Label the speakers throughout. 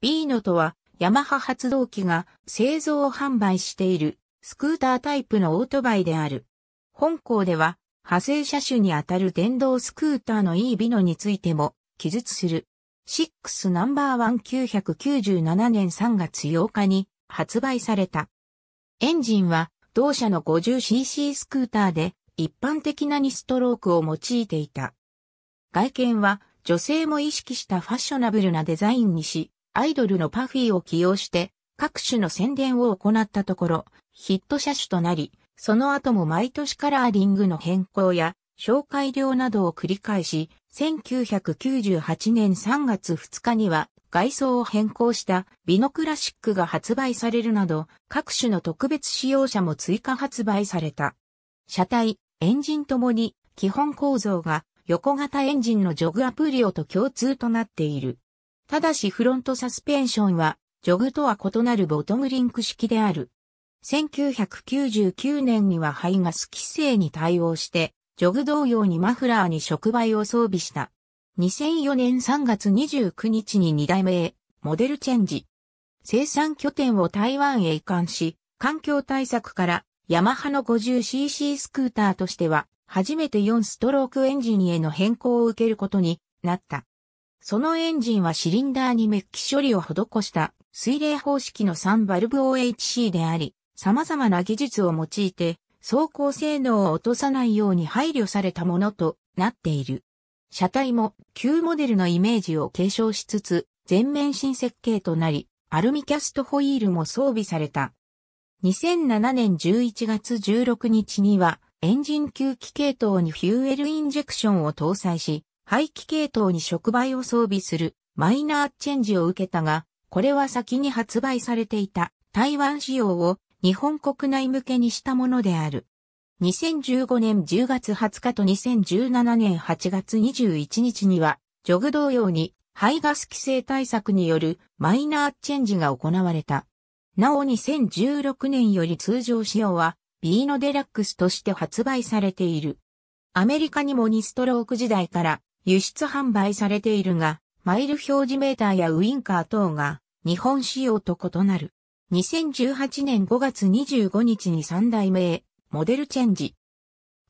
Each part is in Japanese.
Speaker 1: ビーノとは、ヤマハ発動機が製造を販売しているスクータータイプのオートバイである。本校では、派生車種にあたる電動スクーターの E ビノについても記述する。6ナンバー1997年3月8日に発売された。エンジンは同社の 50cc スクーターで一般的な2ストロークを用いていた。外見は女性も意識したファッショナブルなデザインにし、アイドルのパフィーを起用して各種の宣伝を行ったところ、ヒット車種となり、その後も毎年カラーリングの変更や紹介料などを繰り返し、1998年3月2日には外装を変更したビノクラシックが発売されるなど、各種の特別使用車も追加発売された。車体、エンジンともに基本構造が横型エンジンのジョグアプリオと共通となっている。ただしフロントサスペンションは、ジョグとは異なるボトムリンク式である。1999年には排ガス規制に対応して、ジョグ同様にマフラーに触媒を装備した。2004年3月29日に2代目へ、モデルチェンジ。生産拠点を台湾へ移管し、環境対策から、ヤマハの 50cc スクーターとしては、初めて4ストロークエンジンへの変更を受けることになった。そのエンジンはシリンダーにメッキ処理を施した水冷方式の3バルブ OHC であり、様々な技術を用いて走行性能を落とさないように配慮されたものとなっている。車体も旧モデルのイメージを継承しつつ、全面新設計となり、アルミキャストホイールも装備された。2007年11月16日には、エンジン吸気系統にフューエルインジェクションを搭載し、排気系統に触媒を装備するマイナーチェンジを受けたが、これは先に発売されていた台湾仕様を日本国内向けにしたものである。2015年10月20日と2017年8月21日には、ジョグ同様に排ガス規制対策によるマイナーチェンジが行われた。なお2016年より通常仕様は B のデラックスとして発売されている。アメリカにもニストローク時代から輸出販売されているが、マイル表示メーターやウインカー等が日本仕様と異なる。2018年5月25日に3代目へモデルチェンジ。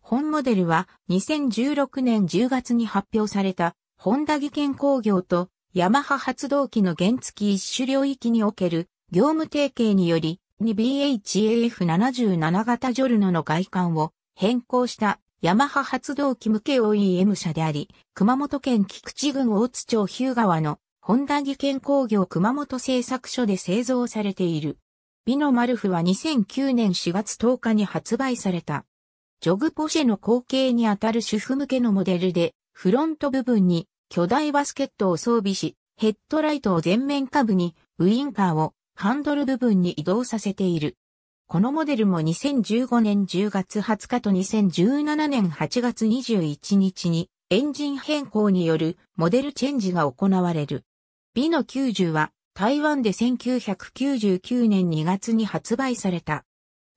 Speaker 1: 本モデルは2016年10月に発表されたホンダ技研工業とヤマハ発動機の原付一種領域における業務提携により 2BHAF77 型ジョルノの外観を変更したヤマハ発動機向け OEM 車であり、熊本県菊池郡大津町日向川の本田技研工業熊本製作所で製造されている。美のマルフは2009年4月10日に発売された。ジョグポシェの後継にあたる主婦向けのモデルで、フロント部分に巨大バスケットを装備し、ヘッドライトを前面下部に、ウインカーをハンドル部分に移動させている。このモデルも2015年10月20日と2017年8月21日にエンジン変更によるモデルチェンジが行われる。美の90は台湾で1999年2月に発売された。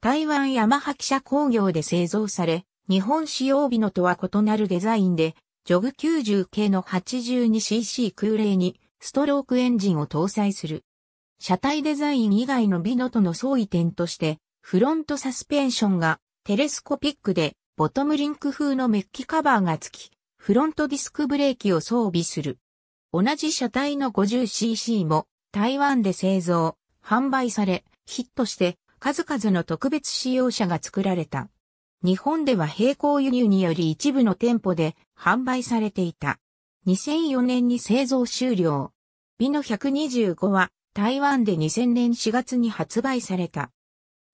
Speaker 1: 台湾ヤマハ記者工業で製造され、日本使用美のとは異なるデザインで、ジョグ90系の 82cc 空冷にストロークエンジンを搭載する。車体デザイン以外のビノとの相違点として、フロントサスペンションがテレスコピックで、ボトムリンク風のメッキカバーが付き、フロントディスクブレーキを装備する。同じ車体の 50cc も台湾で製造、販売され、ヒットして数々の特別使用車が作られた。日本では並行輸入により一部の店舗で販売されていた。2004年に製造終了。ビノ125は台湾で2000年4月に発売された。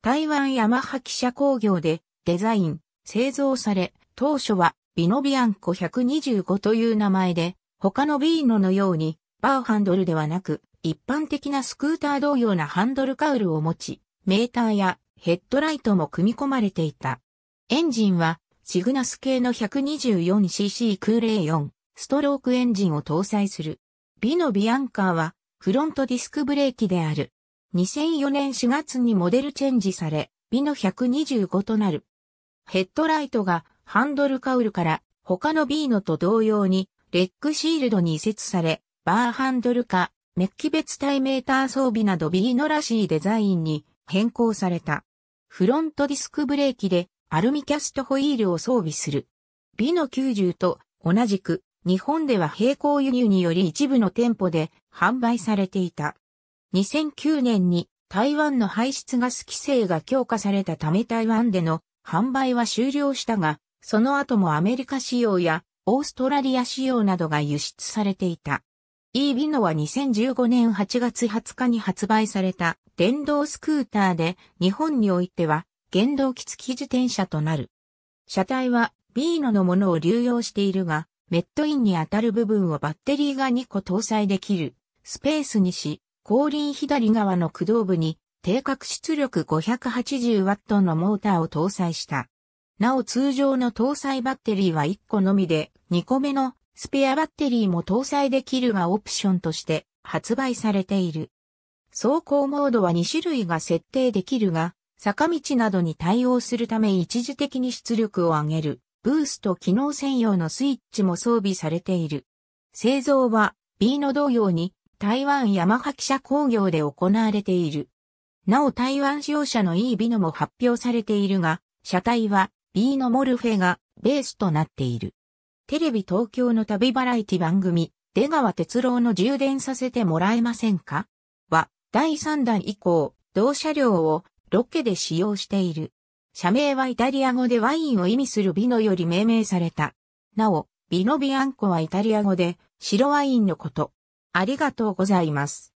Speaker 1: 台湾ヤマハ汽車工業でデザイン、製造され、当初はビノビアンコ125という名前で、他のビーノのようにバーハンドルではなく、一般的なスクーター同様なハンドルカウルを持ち、メーターやヘッドライトも組み込まれていた。エンジンはシグナス系の 124cc 空冷4ストロークエンジンを搭載する。ビノビアンカーはフロントディスクブレーキである。2004年4月にモデルチェンジされ、ビの125となる。ヘッドライトがハンドルカウルから他の B のと同様にレッグシールドに移設され、バーハンドル化、メッキ別対メーター装備など B のらしいデザインに変更された。フロントディスクブレーキでアルミキャストホイールを装備する。B の90と同じく日本では並行輸入により一部の店舗で販売されていた。2009年に台湾の排出ガス規制が強化されたため台湾での販売は終了したが、その後もアメリカ仕様やオーストラリア仕様などが輸出されていた。E ビノは2015年8月20日に発売された電動スクーターで日本においては原動機付き自転車となる。車体はビーノのものを流用しているが、メットインに当たる部分をバッテリーが2個搭載できるスペースにし、後輪左側の駆動部に、定格出力 580W のモーターを搭載した。なお通常の搭載バッテリーは1個のみで、2個目のスペアバッテリーも搭載できるがオプションとして発売されている。走行モードは2種類が設定できるが、坂道などに対応するため一時的に出力を上げる、ブースト機能専用のスイッチも装備されている。製造は B の同様に台湾ヤマハ記者工業で行われている。なお台湾使用者の E ビノも発表されているが、車体は B のモルフェがベースとなっている。テレビ東京の旅バラエティ番組、出川哲郎の充電させてもらえませんかは、第3弾以降、同車両をロケで使用している。社名はイタリア語でワインを意味するビノより命名された。なお、ビノビアンコはイタリア語で白ワインのこと。ありがとうございます。